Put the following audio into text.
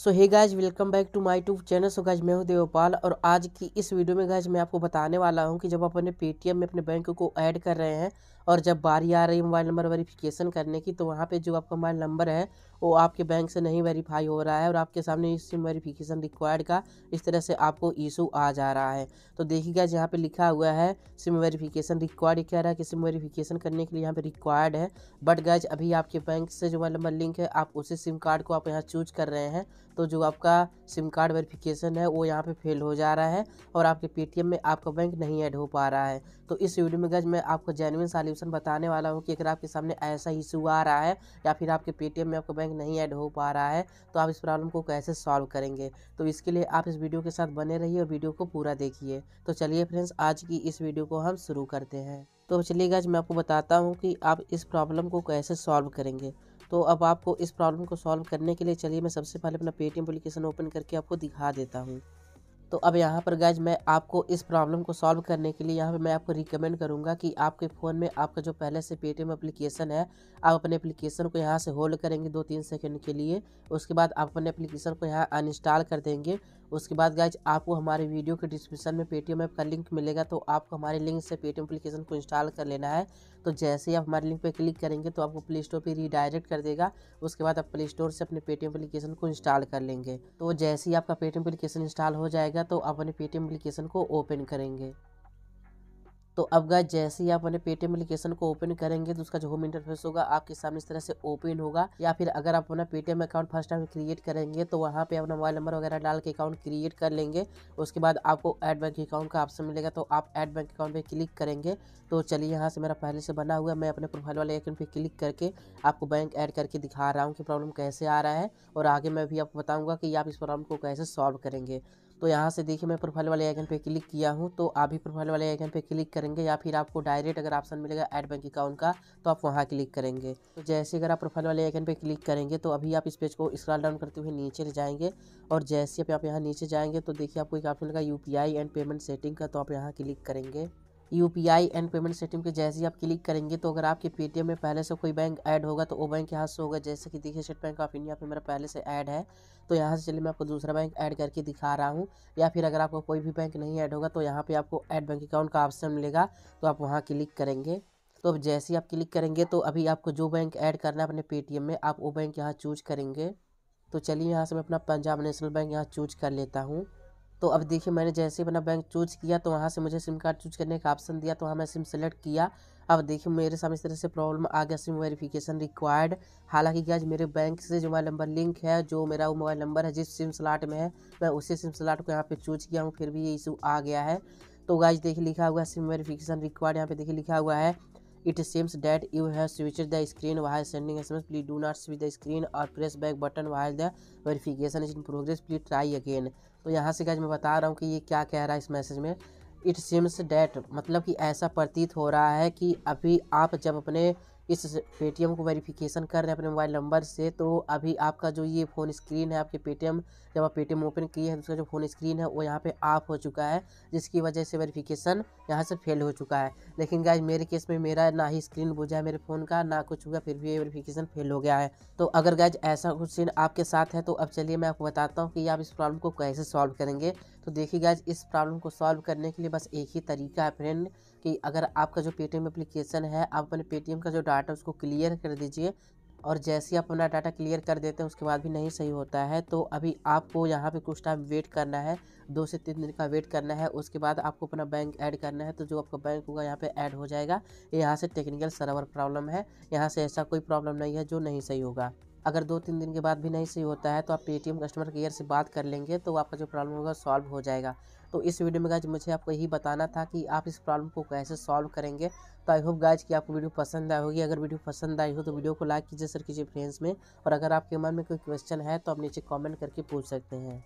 so hey guys welcome back to my tube channel so guys मैं हूँ देवपाल और आज की इस वीडियो में गाइज मैं आपको बताने वाला हूँ कि जब आप अपने पेटीएम में अपने बैंक को ऐड कर रहे हैं और जब बारी आ रही है मोबाइल नंबर वेरीफिकेशन करने की तो वहाँ पे जो आपका मोबाइल नंबर है वो आपके बैंक से नहीं वेरीफाई हो रहा है और आपके सामने सिम वेरीफिकेशन रिक्वायर्ड का इस तरह से आपको इशू आ जा रहा है तो देखिएगा यहाँ पे लिखा हुआ है सिम वेरीफिकेशन रिक्वायर्ड कह रहा है कि सिम वेरीफिकेशन करने के लिए यहाँ पे रिक्वायर्ड है बट गैज अभी आपके बैंक से जो मोबाइल नंबर लिंक है आप उसी सिम कार्ड को आप यहाँ चूज कर रहे हैं तो जो आपका सिम कार्ड वेरिफिकेशन है वो यहाँ पे फेल हो जा रहा है और आपके पेटीएम में आपका बैंक नहीं ऐड हो पा रहा है तो इस वीडियो में गज मैं आपको जेनविन साली सोल्यूशन बताने वाला हूँ कि अगर आपके सामने ऐसा इशू आ रहा है या फिर आपके पेटीएम में आपका बैंक नहीं ऐड हो पा रहा है तो आप इस प्रॉब्लम को कैसे सॉल्व करेंगे तो इसके लिए आप इस वीडियो के साथ बने रहिए और वीडियो को पूरा देखिए तो चलिए फ्रेंड्स आज की इस वीडियो को हम शुरू करते हैं तो चलिए आज मैं आपको बताता हूँ कि आप इस प्रॉब्लम को कैसे सॉल्व करेंगे तो अब आपको इस प्रॉब्लम को सॉल्व करने के लिए चलिए मैं सबसे पहले अपना पेटीएम एप्लीकेशन ओपन करके आपको दिखा देता हूँ तो अब यहाँ पर गैज मैं आपको इस प्रॉब्लम को सॉल्व करने के लिए यहाँ पर मैं आपको रिकमेंड करूँगा कि आपके फ़ोन में आपका जो पहले से पेटीएम एप्लीकेशन है आप अपने एप्लीकेशन को यहाँ से होल्ड करेंगे दो तीन सेकंड के लिए उसके बाद आप अपने एप्लीकेशन को यहाँ अनइंस्टॉल कर देंगे उसके बाद गाइज आपको हमारे वीडियो के डिस्क्रिप्शन में पेटीएम ऐप का लिंक मिलेगा तो आपको हमारे लिंक से पेटीएम एप्लीकेशन को इंस्टॉल कर लेना है तो जैसे ही आप हमारे लिंक पर क्लिक करेंगे तो आपको प्ले स्टोर पर रीडायरेक्ट कर देगा उसके बाद आप प्ले स्टोर से अपने पेटीएम एप्लीकेशन को इंस्टॉल कर लेंगे तो जैसे ही आपका पेटीएम एप्लीकेशन इंस्टॉल हो जाएगा तो आप अपने पेटीएम एप्लीकेशन को ओपन करेंगे तो अब गाय जैसे ही आप अपने पेटीएम एप्लीकेशन को ओपन करेंगे तो उसका जो होम इंटरफेस होगा आपके सामने इस तरह से ओपन होगा या फिर अगर आप अपना Paytm account first time create करेंगे तो वहाँ पे अपना मोबाइल नंबर वगैरह डाल के अकाउंट क्रिएट कर लेंगे उसके बाद आपको एड बैंक अकाउंट का ऑप्शन मिलेगा तो आप एड बैंक अकाउंट पर क्लिक करेंगे तो चलिए यहाँ से मेरा पहले से बना हुआ है मैं अपने प्रोफाइल वाले अकाउंट पर क्लिक करके आपको बैंक ऐड करके दिखा रहा हूँ कि प्रॉब्लम कैसे आ रहा है और आगे मैं भी आपको बताऊँगा कि आप इस प्रॉब्लम को कैसे सॉल्व करेंगे तो यहाँ से देखिए मैं प्रोफाइल वाले आइकन पे क्लिक किया हूँ तो आप भी प्रोफाइल वाले आइकन पे क्लिक करेंगे या फिर आपको डायरेक्ट अगर ऑप्शन मिलेगा ऐड बैंक अकाउंट का तो आप वहाँ क्लिक करेंगे तो जैसे अगर आप प्रोफाइल वाले आइकन पे क्लिक करेंगे तो अभी आप इस पेज को स्क्रॉल डाउन करते हुए नीचे जाएंगे और जैसे आप यहाँ नीचे जाएंगे तो देखिए आपको एक ऑप्शन लगा यू एंड पेमेंट सेटिंग का तो आप यहाँ क्लिक करेंगे आई एंड पेमेंट सिस्टम के जैसे ही आप क्लिक करेंगे तो अगर आपके पेटीएम में पहले से कोई बैंक ऐड होगा तो वो बैंक यहाँ से होगा जैसे कि देखिए स्टेट बैंक ऑफ इंडिया पे मेरा पहले से ऐड है तो यहाँ से चलिए मैं आपको दूसरा बैंक ऐड करके दिखा रहा हूँ या फिर अगर आपको कोई भी बैंक नहीं ऐड होगा तो यहाँ पर आपको ऐड बैंक अकाउंट का ऑप्शन मिलेगा तो आप वहाँ क्लिक करेंगे तो अब जैसे ही आप क्लिक करेंगे तो अभी आपको जो बैंक ऐड करना है अपने पेटीएम में आप वो बैंक यहाँ चूज करेंगे तो चलिए यहाँ से मैं अपना पंजाब नेशनल बैंक यहाँ चूज कर लेता हूँ तो अब देखिए मैंने जैसे ही अपना बैंक चूज किया तो वहाँ से मुझे सिम कार्ड चूज करने का ऑप्शन दिया तो वहाँ मैं सिम सेलेक्ट किया अब देखिए मेरे सामने इस तरह से प्रॉब्लम आ गया सिम वेरिफिकेशन रिक्वायर्ड हालांकि क्या मेरे बैंक से जो मोबाइल नंबर लिंक है जो मेरा वो मोबाइल नंबर है जिस सिम स्लाट में है मैं उसी सिम स्लाट को यहाँ पर चूज किया हूँ फिर भी ये इशू आ गया है तो गाइज देखिए लिखा हुआ है सिम वेरिफिकेशन रिक्वायर्ड यहाँ पे देखिए लिखा हुआ है it seems that you have switch the screen while sending S M S please do not switch the screen और press back button while the verification is in progress please try again तो यहाँ से क्या मैं बता रहा हूँ कि ये क्या कह रहा है इस मैसेज में इट सीम्स डैट मतलब कि ऐसा प्रतीत हो रहा है कि अभी आप जब अपने इस पेटीएम को वेरिफिकेशन कर रहे हैं अपने मोबाइल नंबर से तो अभी आपका जो ये फ़ोन स्क्रीन है आपके पेटीएम जब आप पेटीएम ओपन किए हैं तो उसका जो फ़ोन स्क्रीन है वो यहाँ पे ऑफ हो चुका है जिसकी वजह से वेरिफिकेशन यहाँ से फेल हो चुका है लेकिन गाय मेरे केस में मेरा ना ही स्क्रीन बुझा है मेरे फ़ोन का ना कुछ हुआ फिर भी ये वेरीफिकेशन फेल हो गया है तो अगर गैज ऐसा कुछ सीन आपके साथ है तो अब चलिए मैं आपको बताता हूँ कि आप इस प्रॉब्लम को कैसे सॉल्व करेंगे तो देखिए गैज इस प्रॉब्लम को सॉल्व करने के लिए बस एक ही तरीका है फ्रेंड कि अगर आपका जो पेटीएम एप्लीकेशन है आप अपने पेटीएम का जो डाटा उसको क्लियर कर दीजिए और जैसे ही आप अपना डाटा क्लियर कर देते हैं उसके बाद भी नहीं सही होता है तो अभी आपको यहाँ पे कुछ टाइम वेट करना है दो से तीन दिन का वेट करना है उसके बाद आपको अपना बैंक ऐड करना है तो जो आपका बैंक होगा यहाँ पे ऐड हो जाएगा यहाँ से टेक्निकल सर्वर प्रॉब्लम है यहाँ से ऐसा कोई प्रॉब्लम नहीं है जो नहीं सही होगा अगर दो तीन दिन के बाद भी नहीं सही होता है तो आप पेटीएम कस्टमर केयर से बात कर लेंगे तो आपका जो प्रॉब्लम होगा सॉल्व हो जाएगा तो इस वीडियो में गाज मुझे आपको यही बताना था कि आप इस प्रॉब्लम को कैसे सॉल्व करेंगे तो आई होप गाइज कि आपको वीडियो पसंद आई होगी अगर वीडियो पसंद आई हो तो वीडियो को लाइक कीजिए सर कीजिए फ्रेंड्स में और अगर आपके मन में कोई क्वेश्चन है तो आप नीचे कॉमेंट करके पूछ सकते हैं